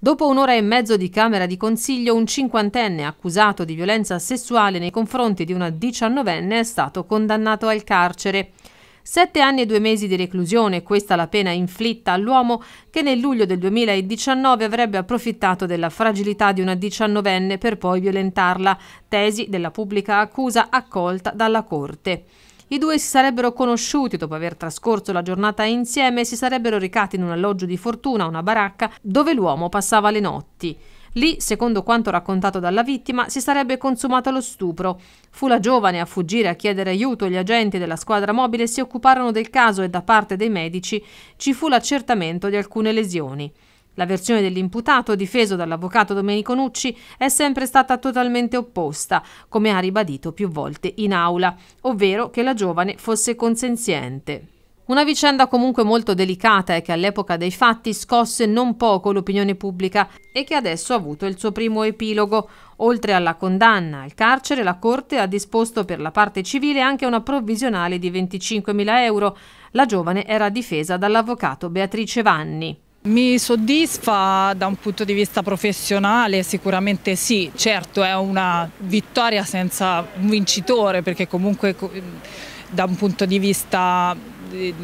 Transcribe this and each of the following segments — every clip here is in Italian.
Dopo un'ora e mezzo di Camera di Consiglio, un cinquantenne accusato di violenza sessuale nei confronti di una diciannovenne è stato condannato al carcere. Sette anni e due mesi di reclusione, questa la pena inflitta all'uomo che nel luglio del 2019 avrebbe approfittato della fragilità di una diciannovenne per poi violentarla, tesi della pubblica accusa accolta dalla Corte. I due si sarebbero conosciuti dopo aver trascorso la giornata insieme e si sarebbero recati in un alloggio di fortuna, una baracca, dove l'uomo passava le notti. Lì, secondo quanto raccontato dalla vittima, si sarebbe consumato lo stupro. Fu la giovane a fuggire a chiedere aiuto, gli agenti della squadra mobile si occuparono del caso e da parte dei medici ci fu l'accertamento di alcune lesioni. La versione dell'imputato, difeso dall'avvocato Domenico Nucci, è sempre stata totalmente opposta, come ha ribadito più volte in aula, ovvero che la giovane fosse consenziente. Una vicenda comunque molto delicata e che all'epoca dei fatti scosse non poco l'opinione pubblica e che adesso ha avuto il suo primo epilogo. Oltre alla condanna al carcere, la Corte ha disposto per la parte civile anche una provvisionale di 25.000 euro. La giovane era difesa dall'avvocato Beatrice Vanni. Mi soddisfa da un punto di vista professionale, sicuramente sì, certo è una vittoria senza un vincitore perché comunque da un punto di vista eh,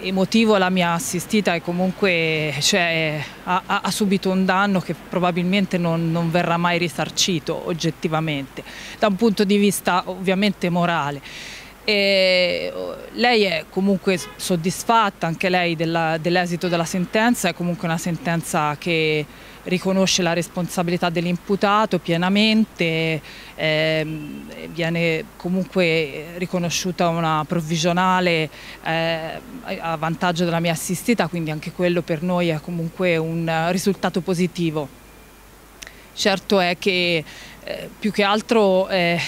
emotivo la mia assistita è comunque, cioè, ha, ha, subito un danno che probabilmente non, non, verrà mai risarcito oggettivamente, da un punto di vista ovviamente morale. E oh, lei è comunque soddisfatta anche lei dell'esito della sentenza, è comunque una sentenza che riconosce la responsabilità dell'imputato pienamente, eh, viene comunque riconosciuta una provvisionale eh, a vantaggio della mia assistita, quindi anche quello per noi è comunque un risultato positivo. Certo è che eh, più che altro eh,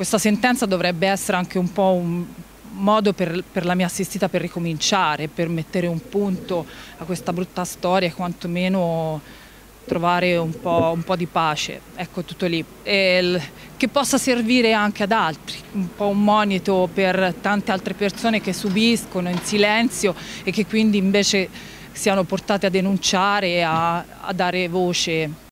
questa sentenza dovrebbe essere anche un po' un modo per, per, la mia assistita per ricominciare, per mettere un punto a questa brutta storia e quantomeno trovare un po', un po di pace, ecco tutto lì, e che possa servire anche ad altri, un po' un monito per tante altre persone che subiscono in silenzio e che quindi invece siano portate a denunciare e a, a dare voce.